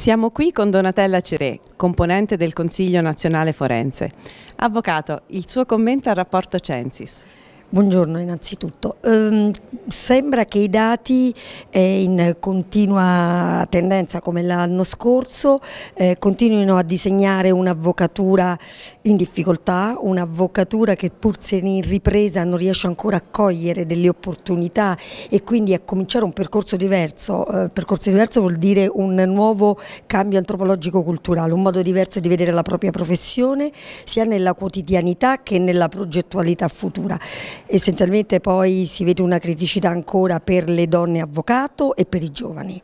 Siamo qui con Donatella Cerè, componente del Consiglio Nazionale Forense. Avvocato, il suo commento al rapporto Censis. Buongiorno innanzitutto, eh, sembra che i dati eh, in continua tendenza come l'anno scorso eh, continuino a disegnare un'avvocatura in difficoltà, un'avvocatura che pur se in ripresa non riesce ancora a cogliere delle opportunità e quindi a cominciare un percorso diverso, eh, percorso diverso vuol dire un nuovo cambio antropologico-culturale, un modo diverso di vedere la propria professione sia nella quotidianità che nella progettualità futura. Essenzialmente poi si vede una criticità ancora per le donne avvocato e per i giovani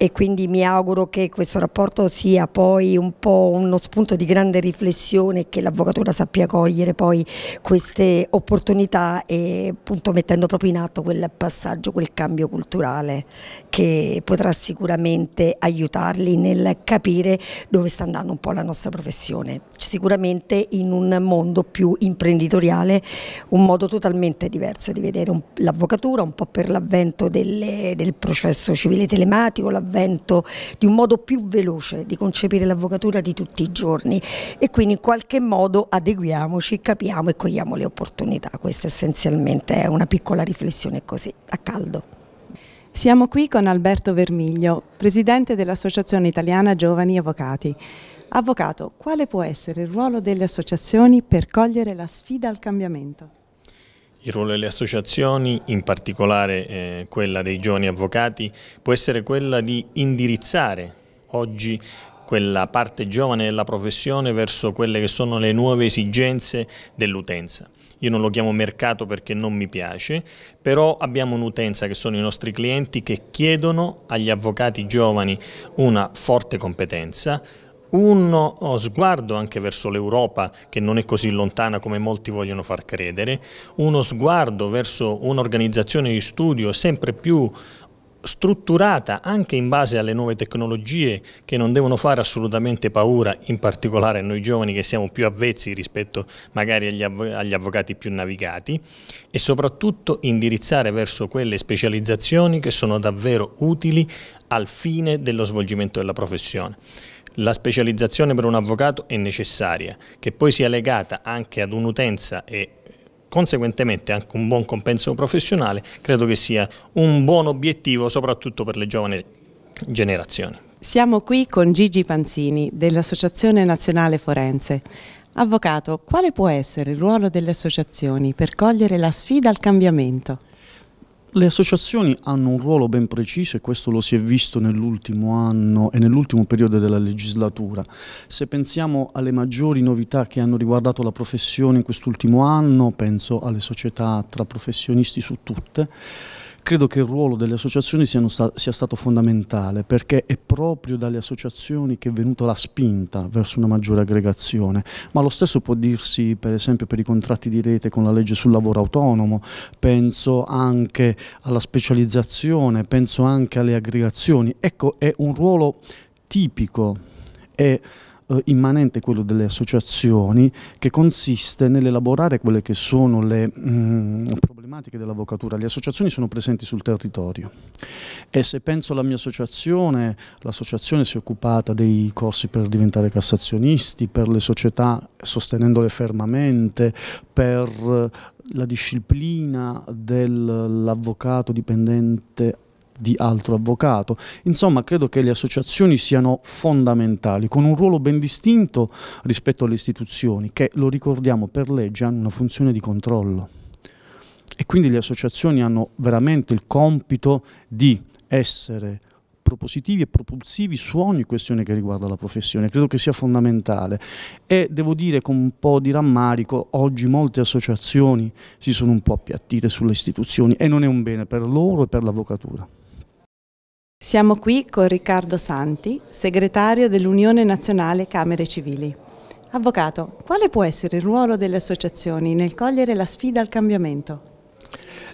e quindi mi auguro che questo rapporto sia poi un po' uno spunto di grande riflessione e che l'avvocatura sappia cogliere poi queste opportunità e appunto mettendo proprio in atto quel passaggio, quel cambio culturale che potrà sicuramente aiutarli nel capire dove sta andando un po' la nostra professione, sicuramente in un mondo più imprenditoriale, un modo totalmente diverso di vedere l'avvocatura, un po' per l'avvento del processo civile telematico, l'avvento di un modo più veloce di concepire l'avvocatura di tutti i giorni e quindi in qualche modo adeguiamoci, capiamo e cogliamo le opportunità. Questa essenzialmente è una piccola riflessione così a caldo. Siamo qui con Alberto Vermiglio, presidente dell'Associazione Italiana Giovani Avvocati. Avvocato, quale può essere il ruolo delle associazioni per cogliere la sfida al cambiamento? Il ruolo delle associazioni, in particolare eh, quella dei giovani avvocati, può essere quella di indirizzare oggi quella parte giovane della professione verso quelle che sono le nuove esigenze dell'utenza. Io non lo chiamo mercato perché non mi piace, però abbiamo un'utenza che sono i nostri clienti che chiedono agli avvocati giovani una forte competenza, uno oh, sguardo anche verso l'Europa che non è così lontana come molti vogliono far credere, uno sguardo verso un'organizzazione di studio sempre più strutturata anche in base alle nuove tecnologie che non devono fare assolutamente paura, in particolare a noi giovani che siamo più avvezzi rispetto magari agli, avv agli avvocati più navigati e soprattutto indirizzare verso quelle specializzazioni che sono davvero utili al fine dello svolgimento della professione. La specializzazione per un avvocato è necessaria, che poi sia legata anche ad un'utenza e conseguentemente anche un buon compenso professionale, credo che sia un buon obiettivo soprattutto per le giovani generazioni. Siamo qui con Gigi Panzini dell'Associazione Nazionale Forense. Avvocato, quale può essere il ruolo delle associazioni per cogliere la sfida al cambiamento? Le associazioni hanno un ruolo ben preciso e questo lo si è visto nell'ultimo anno e nell'ultimo periodo della legislatura. Se pensiamo alle maggiori novità che hanno riguardato la professione in quest'ultimo anno, penso alle società tra professionisti su tutte, credo che il ruolo delle associazioni sta sia stato fondamentale perché è proprio dalle associazioni che è venuta la spinta verso una maggiore aggregazione, ma lo stesso può dirsi per esempio per i contratti di rete con la legge sul lavoro autonomo, penso anche alla specializzazione, penso anche alle aggregazioni, ecco è un ruolo tipico. È eh, immanente quello delle associazioni che consiste nell'elaborare quelle che sono le mh, mm, problematiche dell'avvocatura. Le associazioni sono presenti sul territorio e se penso alla mia associazione, l'associazione si è occupata dei corsi per diventare cassazionisti, per le società sostenendole fermamente, per la disciplina dell'avvocato dipendente di altro avvocato. Insomma, credo che le associazioni siano fondamentali, con un ruolo ben distinto rispetto alle istituzioni, che, lo ricordiamo, per legge hanno una funzione di controllo. E quindi le associazioni hanno veramente il compito di essere propositivi e propulsivi su ogni questione che riguarda la professione, credo che sia fondamentale e devo dire con un po' di rammarico oggi molte associazioni si sono un po' appiattite sulle istituzioni e non è un bene per loro e per l'avvocatura. Siamo qui con Riccardo Santi, segretario dell'Unione Nazionale Camere Civili. Avvocato, quale può essere il ruolo delle associazioni nel cogliere la sfida al cambiamento?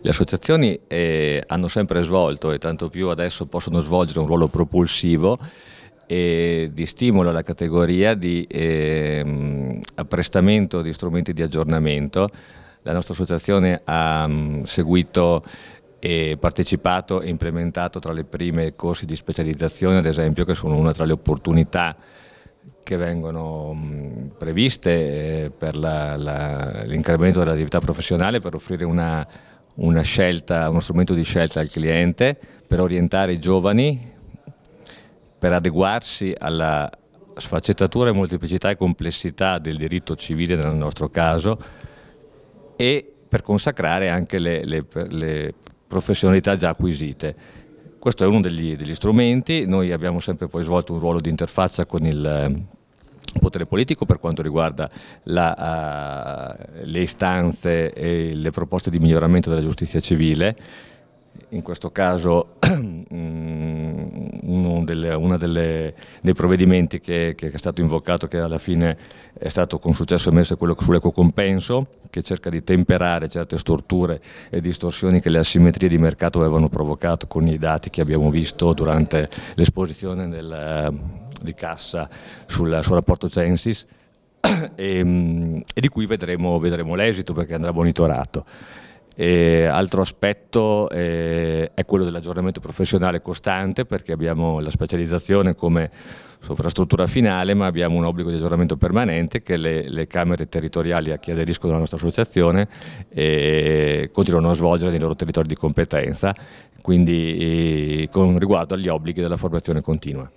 Le associazioni eh, hanno sempre svolto e tanto più adesso possono svolgere un ruolo propulsivo e di stimolo alla categoria di eh, apprestamento di strumenti di aggiornamento la nostra associazione ha mm, seguito e partecipato e implementato tra le prime corsi di specializzazione, ad esempio, che sono una tra le opportunità che vengono previste eh, per l'incremento dell'attività professionale per offrire una, una scelta, uno strumento di scelta al cliente per orientare i giovani, per adeguarsi alla sfaccettatura, e molteplicità e complessità del diritto civile nel nostro caso e per consacrare anche le, le, le professionalità già acquisite. Questo è uno degli, degli strumenti, noi abbiamo sempre poi svolto un ruolo di interfaccia con il ehm, potere politico per quanto riguarda la, uh, le istanze e le proposte di miglioramento della giustizia civile, in questo caso mm, uno delle, una delle, dei provvedimenti che, che, è stato invocato, che alla fine è stato con successo emesso, è quello sull'equo compenso, che cerca di temperare certe storture e distorsioni che le asimmetrie di mercato avevano provocato con i dati che abbiamo visto durante l'esposizione di cassa sul, sul rapporto Censis. E, mm, e, di cui vedremo, vedremo l'esito perché andrà monitorato. E altro aspetto eh, è quello dell'aggiornamento professionale costante perché abbiamo la specializzazione come sovrastruttura finale ma abbiamo un obbligo di aggiornamento permanente che le, le camere territoriali a chi aderiscono alla nostra associazione eh, continuano a svolgere nei loro territori di competenza quindi eh, con riguardo agli obblighi della formazione continua.